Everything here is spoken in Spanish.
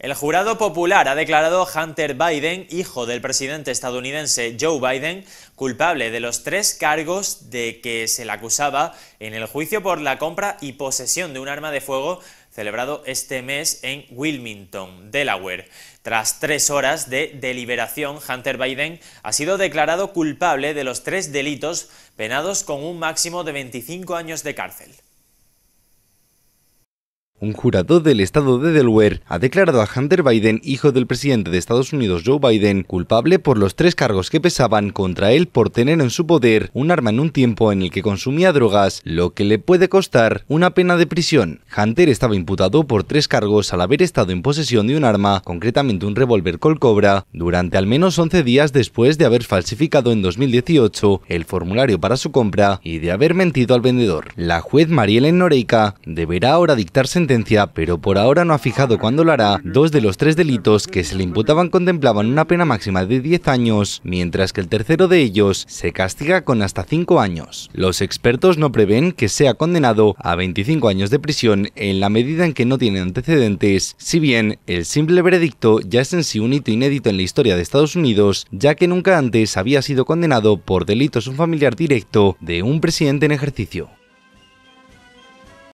El jurado popular ha declarado a Hunter Biden, hijo del presidente estadounidense Joe Biden, culpable de los tres cargos de que se le acusaba en el juicio por la compra y posesión de un arma de fuego celebrado este mes en Wilmington, Delaware. Tras tres horas de deliberación, Hunter Biden ha sido declarado culpable de los tres delitos penados con un máximo de 25 años de cárcel. Un jurado del estado de Delaware ha declarado a Hunter Biden, hijo del presidente de Estados Unidos Joe Biden, culpable por los tres cargos que pesaban contra él por tener en su poder un arma en un tiempo en el que consumía drogas, lo que le puede costar una pena de prisión. Hunter estaba imputado por tres cargos al haber estado en posesión de un arma, concretamente un revólver col Cobra, durante al menos 11 días después de haber falsificado en 2018 el formulario para su compra y de haber mentido al vendedor. La juez Marielen Noreika deberá ahora dictar sentencia pero por ahora no ha fijado cuándo lo hará, dos de los tres delitos que se le imputaban contemplaban una pena máxima de 10 años, mientras que el tercero de ellos se castiga con hasta 5 años. Los expertos no prevén que sea condenado a 25 años de prisión en la medida en que no tiene antecedentes, si bien el simple veredicto ya es en sí un hito inédito en la historia de Estados Unidos, ya que nunca antes había sido condenado por delitos un familiar directo de un presidente en ejercicio.